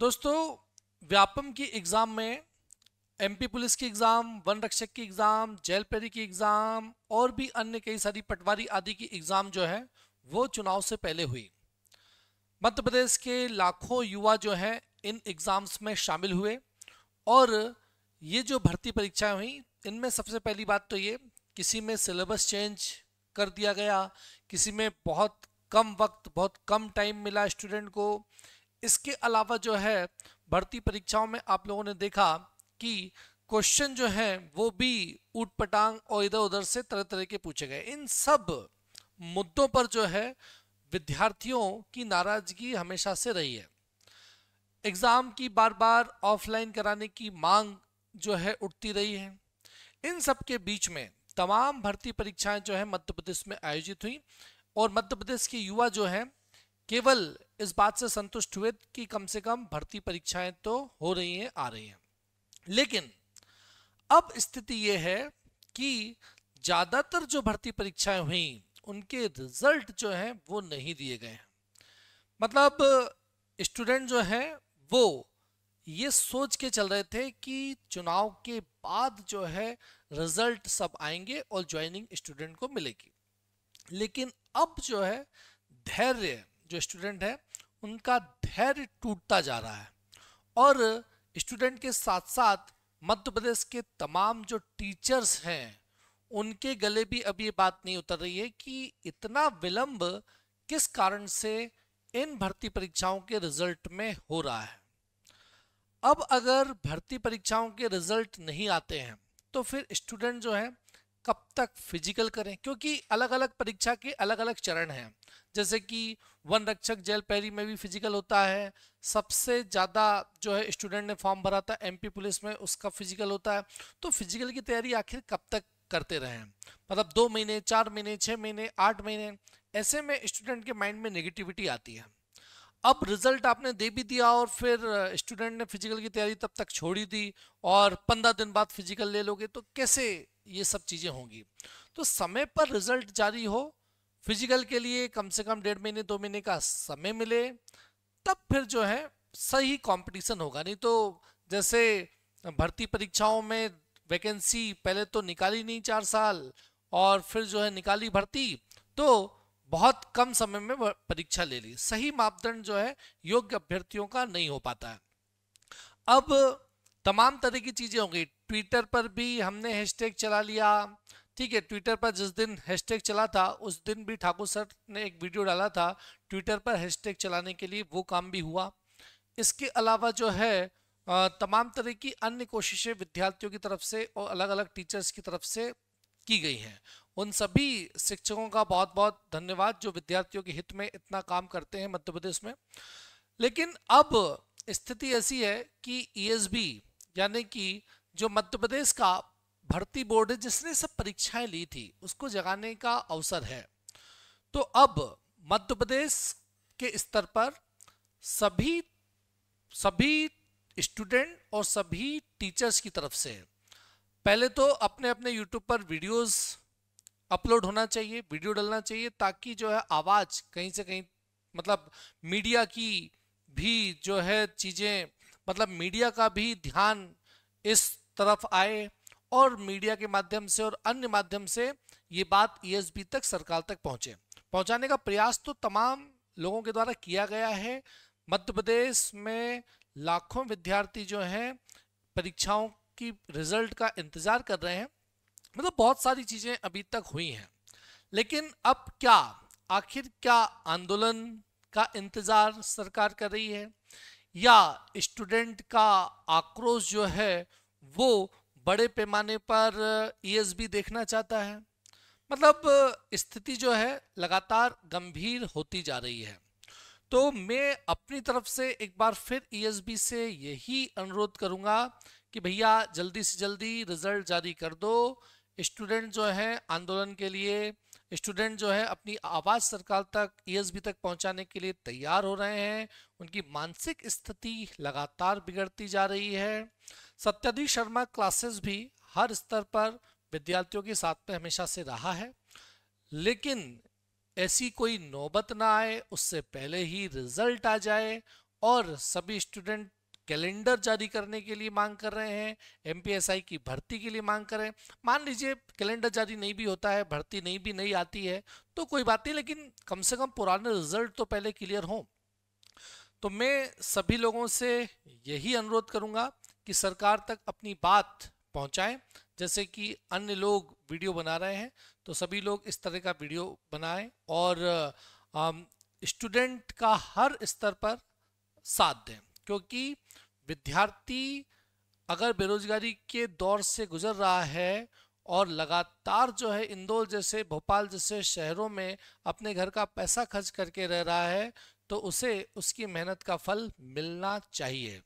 दोस्तों व्यापम की एग्ज़ाम में एमपी पुलिस की एग्ज़ाम वन रक्षक की एग्ज़ाम जेल पेरी की एग्ज़ाम और भी अन्य कई सारी पटवारी आदि की एग्ज़ाम जो है वो चुनाव से पहले हुई मध्य प्रदेश के लाखों युवा जो हैं इन एग्ज़ाम्स में शामिल हुए और ये जो भर्ती परीक्षाएं हुई इनमें सबसे पहली बात तो ये किसी में सिलेबस चेंज कर दिया गया किसी में बहुत कम वक्त बहुत कम टाइम मिला स्टूडेंट को इसके अलावा जो है भर्ती परीक्षाओं में आप लोगों ने देखा कि क्वेश्चन जो है वो भी ऊट पटांग और इधर उधर से तरह तरह के पूछे गए इन सब मुद्दों पर जो है विद्यार्थियों की नाराजगी हमेशा से रही है एग्जाम की बार बार ऑफलाइन कराने की मांग जो है उठती रही है इन सब के बीच में तमाम भर्ती परीक्षाएं जो है मध्य प्रदेश में आयोजित हुई और मध्य प्रदेश के युवा जो है केवल इस बात से संतुष्ट हुए कि कम से कम भर्ती परीक्षाएं तो हो रही हैं आ रही हैं लेकिन अब स्थिति ये है कि ज़्यादातर जो भर्ती परीक्षाएं हुई उनके रिजल्ट जो हैं वो नहीं दिए गए हैं मतलब स्टूडेंट जो हैं वो ये सोच के चल रहे थे कि चुनाव के बाद जो है रिजल्ट सब आएंगे और ज्वाइनिंग स्टूडेंट को मिलेगी लेकिन अब जो है धैर्य जो स्टूडेंट है उनका धैर्य टूटता जा रहा है और स्टूडेंट के साथ साथ मध्य प्रदेश के तमाम जो टीचर्स हैं उनके गले भी अब ये बात नहीं उतर रही है कि इतना विलंब किस कारण से इन भर्ती परीक्षाओं के रिजल्ट में हो रहा है अब अगर भर्ती परीक्षाओं के रिजल्ट नहीं आते हैं तो फिर स्टूडेंट जो है कब तक फिजिकल करें क्योंकि अलग अलग परीक्षा के अलग अलग चरण हैं जैसे कि वन रक्षक जेल पैरी में भी फिजिकल होता है सबसे ज़्यादा जो है स्टूडेंट ने फॉर्म भरा था एमपी पुलिस में उसका फिजिकल होता है तो फिजिकल की तैयारी आखिर कब तक करते रहें मतलब दो महीने चार महीने छः महीने आठ महीने ऐसे में स्टूडेंट के माइंड में नेगेटिविटी आती है अब रिजल्ट आपने दे भी दिया और फिर स्टूडेंट ने फिजिकल की तैयारी तब तक छोड़ी दी और पंद्रह दिन बाद फिजिकल ले लोगे तो कैसे ये सब चीज़ें होंगी तो समय पर रिजल्ट जारी हो फिजिकल के लिए कम से कम डेढ़ महीने दो महीने का समय मिले तब फिर जो है सही कंपटीशन होगा नहीं तो जैसे भर्ती परीक्षाओं में वैकेंसी पहले तो निकाली नहीं चार साल और फिर जो है निकाली भर्ती तो बहुत कम समय में परीक्षा ले ली सही मापदंड जो है योग्य अभ्यर्थियों का नहीं हो पाता है अब तमाम तरह की चीजें होंगी ट्विटर पर भी हमने हैशटैग चला लिया ठीक है ट्विटर पर जिस दिन हैशटैग चला था उस दिन भी ठाकुर सर ने एक वीडियो डाला था ट्विटर पर हैशटैग चलाने के लिए वो काम भी हुआ इसके अलावा जो है तमाम तरह की अन्य कोशिशें विद्यार्थियों की तरफ से और अलग अलग टीचर्स की तरफ से की गई हैं उन सभी शिक्षकों का बहुत बहुत धन्यवाद जो विद्यार्थियों के हित में इतना काम करते हैं मध्य प्रदेश में लेकिन अब स्थिति ऐसी है कि ईएसबी e यानी कि जो मध्य प्रदेश का भर्ती बोर्ड है जिसने सब परीक्षाएं ली थी उसको जगाने का अवसर है तो अब मध्य प्रदेश के स्तर पर सभी सभी स्टूडेंट और सभी टीचर्स की तरफ से पहले तो अपने अपने यूट्यूब पर वीडियोस अपलोड होना चाहिए वीडियो डालना चाहिए ताकि जो है आवाज़ कहीं से कहीं मतलब मीडिया की भी जो है चीज़ें मतलब मीडिया का भी ध्यान इस तरफ आए और मीडिया के माध्यम से और अन्य माध्यम से ये बात ईएसबी e तक सरकार तक पहुंचे पहुंचाने का प्रयास तो तमाम लोगों के द्वारा किया गया है मध्य प्रदेश में लाखों विद्यार्थी जो हैं परीक्षाओं की रिजल्ट का इंतज़ार कर रहे हैं मतलब बहुत सारी चीजें अभी तक हुई हैं लेकिन अब क्या आखिर क्या आंदोलन का इंतजार सरकार कर रही है या स्टूडेंट का आक्रोश जो है वो बड़े पैमाने पर ईएसबी e देखना चाहता है मतलब स्थिति जो है लगातार गंभीर होती जा रही है तो मैं अपनी तरफ से एक बार फिर ईएसबी e से यही अनुरोध करूंगा कि भैया जल्दी से जल्दी रिजल्ट जारी कर दो स्टूडेंट जो है आंदोलन के लिए स्टूडेंट जो है अपनी आवाज़ सरकार तक ई तक पहुंचाने के लिए तैयार हो रहे हैं उनकी मानसिक स्थिति लगातार बिगड़ती जा रही है सत्याधीश शर्मा क्लासेस भी हर स्तर पर विद्यार्थियों के साथ में हमेशा से रहा है लेकिन ऐसी कोई नौबत ना आए उससे पहले ही रिजल्ट आ जाए और सभी स्टूडेंट कैलेंडर जारी करने के लिए मांग कर रहे हैं एमपीएसआई की भर्ती के लिए मांग कर रहे हैं मान लीजिए कैलेंडर जारी नहीं भी होता है भर्ती नहीं भी नहीं आती है तो कोई बात नहीं लेकिन कम से कम पुराने रिजल्ट तो पहले क्लियर हों तो मैं सभी लोगों से यही अनुरोध करूंगा कि सरकार तक अपनी बात पहुंचाएं जैसे कि अन्य लोग वीडियो बना रहे हैं तो सभी लोग इस तरह का वीडियो बनाएं और स्टूडेंट का हर स्तर पर साथ दें क्योंकि विद्यार्थी अगर बेरोजगारी के दौर से गुजर रहा है और लगातार जो है इंदौर जैसे भोपाल जैसे शहरों में अपने घर का पैसा खर्च करके रह रहा है तो उसे उसकी मेहनत का फल मिलना चाहिए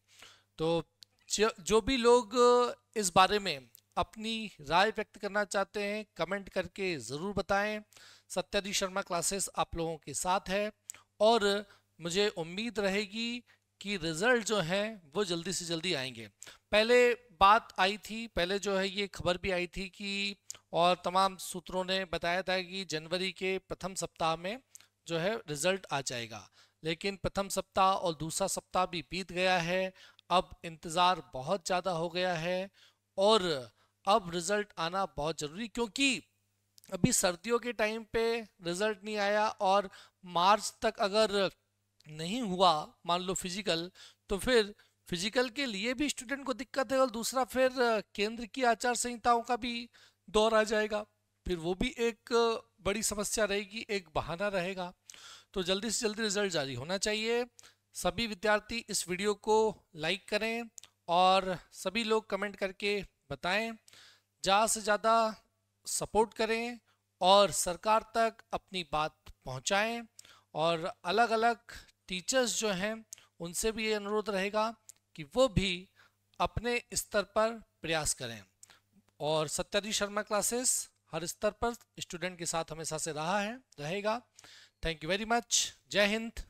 तो जो भी लोग इस बारे में अपनी राय व्यक्त करना चाहते हैं कमेंट करके ज़रूर बताएं सत्यादी शर्मा क्लासेस आप लोगों के साथ है और मुझे उम्मीद रहेगी कि रिजल्ट जो है वो जल्दी से जल्दी आएंगे पहले बात आई थी पहले जो है ये खबर भी आई थी कि और तमाम सूत्रों ने बताया था कि जनवरी के प्रथम सप्ताह में जो है रिजल्ट आ जाएगा लेकिन प्रथम सप्ताह और दूसरा सप्ताह भी बीत गया है अब इंतज़ार बहुत ज़्यादा हो गया है और अब रिजल्ट आना बहुत ज़रूरी क्योंकि अभी सर्दियों के टाइम पे रिजल्ट नहीं आया और मार्च तक अगर नहीं हुआ मान लो फिजिकल तो फिर फिजिकल के लिए भी स्टूडेंट को दिक्कत है और दूसरा फिर केंद्र की आचार संहिताओं का भी दौर आ जाएगा फिर वो भी एक बड़ी समस्या रहेगी एक बहाना रहेगा तो जल्दी से जल्दी रिजल्ट जारी होना चाहिए सभी विद्यार्थी इस वीडियो को लाइक करें और सभी लोग कमेंट करके बताएं ज़्यादा से ज़्यादा सपोर्ट करें और सरकार तक अपनी बात पहुंचाएं और अलग अलग टीचर्स जो हैं उनसे भी ये अनुरोध रहेगा कि वो भी अपने स्तर पर प्रयास करें और सत्याजी शर्मा क्लासेस हर स्तर पर स्टूडेंट के साथ हमेशा से रहा है रहेगा थैंक यू वेरी मच जय हिंद